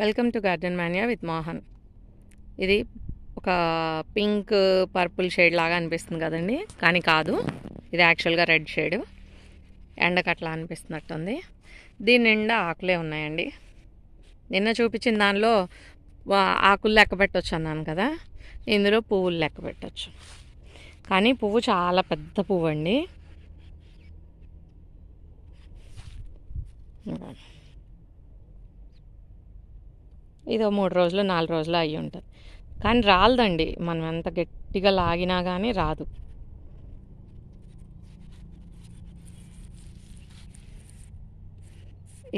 Welcome to garden mania with Mohan ఇది ఒక pink purple shade లాగా అనిపిస్తుంది కదండి కానీ కాదు ఇది యాక్చువల్గా రెడ్ షేడ్ ఎండకు అట్లా అనిపిస్తున్నట్టుంది దీని నిండా ఆకులే ఉన్నాయండి నిన్న చూపించిన దానిలో ఆకులు లెక్క పెట్టచ్చు అన్నాను కదా ఇందులో పువ్వులు లెక్క పెట్టచ్చు కానీ పువ్వు చాలా పెద్ద పువ్వు అండి ఇది మూడు రోజులు నాలుగు రోజులు అయ్యి ఉంటుంది కానీ రాలదండి మనం ఎంత గట్టిగా లాగినా కానీ రాదు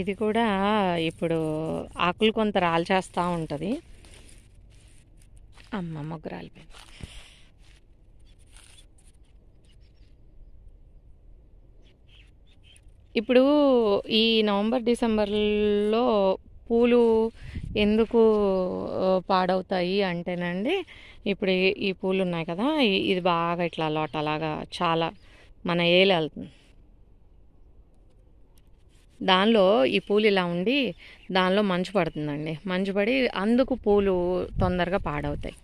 ఇది కూడా ఇప్పుడు ఆకులు కొంత రాల్చేస్తూ ఉంటుంది అమ్మ మొగ్గు రాలిపోయింది ఇప్పుడు ఈ నవంబర్ డిసెంబర్లో పూలు ఎందుకు పాడవుతాయి అంటేనండి ఇప్పుడు ఈ పూలు ఉన్నాయి కదా ఇది బాగా ఇట్లా లోట అలాగా చాలా మన ఏలు వెళ్తుంది దానిలో ఈ పూలు ఇలా ఉండి దానిలో మంచు పడుతుందండి మంచు పడి అందుకు పూలు తొందరగా పాడవుతాయి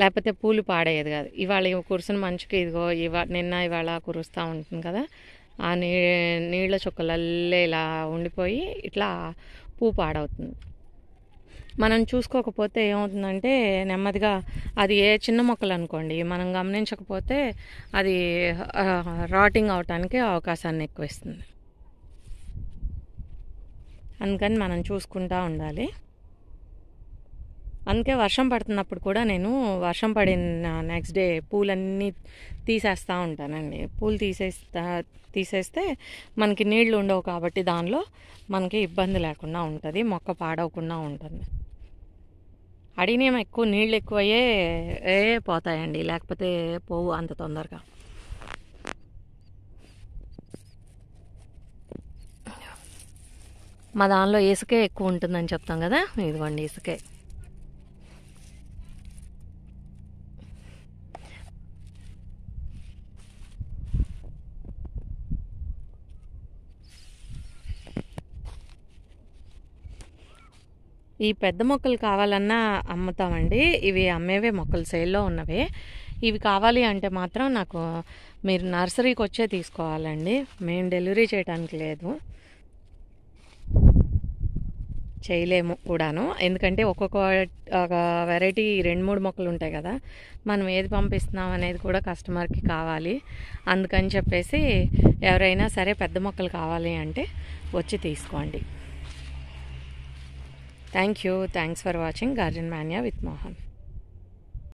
లేకపోతే పూలు పాడేది కాదు ఇవాళ కురిసిన మంచుకి ఇదిగో ఇవా నిన్న ఇవాళ కురుస్తూ ఉంటుంది కదా ఆ నీ నీళ్ళ చుక్కలల్లే ఇలా ఉండిపోయి ఇట్లా పూ పాడవుతుంది మనం చూసుకోకపోతే ఏమవుతుందంటే నెమ్మదిగా అది ఏ చిన్న మొక్కలు అనుకోండి మనం గమనించకపోతే అది రాటింగ్ అవటానికి అవకాశాన్ని ఎక్కువ ఇస్తుంది అందుకని మనం చూసుకుంటా ఉండాలి అందుకే వర్షం పడుతున్నప్పుడు కూడా నేను వర్షం పడిన నెక్స్ట్ డే పూలన్నీ తీసేస్తూ ఉంటానండి పూలు తీసేస్తా తీసేస్తే మనకి నీళ్లు ఉండవు కాబట్టి దానిలో మనకి ఇబ్బంది లేకుండా ఉంటుంది మొక్క పాడవకుండా ఉంటుంది అడిగినేమో ఎక్కువ నీళ్ళు ఎక్కువయ్యే ఏ పోతాయండి లేకపోతే పోవు అంత తొందరగా మా దానిలో ఇసుకే ఎక్కువ ఉంటుందని చెప్తాం కదా ఇదిగోండి ఇసుకే ఈ పెద్ద మొక్కలు కావాలన్నా అమ్ముతామండి ఇవి అమ్మేవే మొక్కలు సేల్లో ఉన్నవే ఇవి కావాలి అంటే మాత్రం నాకు మీరు నర్సరీకి వచ్చే తీసుకోవాలండి మేము డెలివరీ చేయడానికి లేదు చేయలేము కూడాను ఎందుకంటే ఒక్కొక్క ఒక వెరైటీ రెండు మూడు మొక్కలు ఉంటాయి కదా మనం ఏది పంపిస్తున్నాం అనేది కూడా కస్టమర్కి కావాలి అందుకని చెప్పేసి ఎవరైనా సరే పెద్ద మొక్కలు కావాలి అంటే వచ్చి తీసుకోండి Thank you. Thanks for watching Garden Mania with Mohan.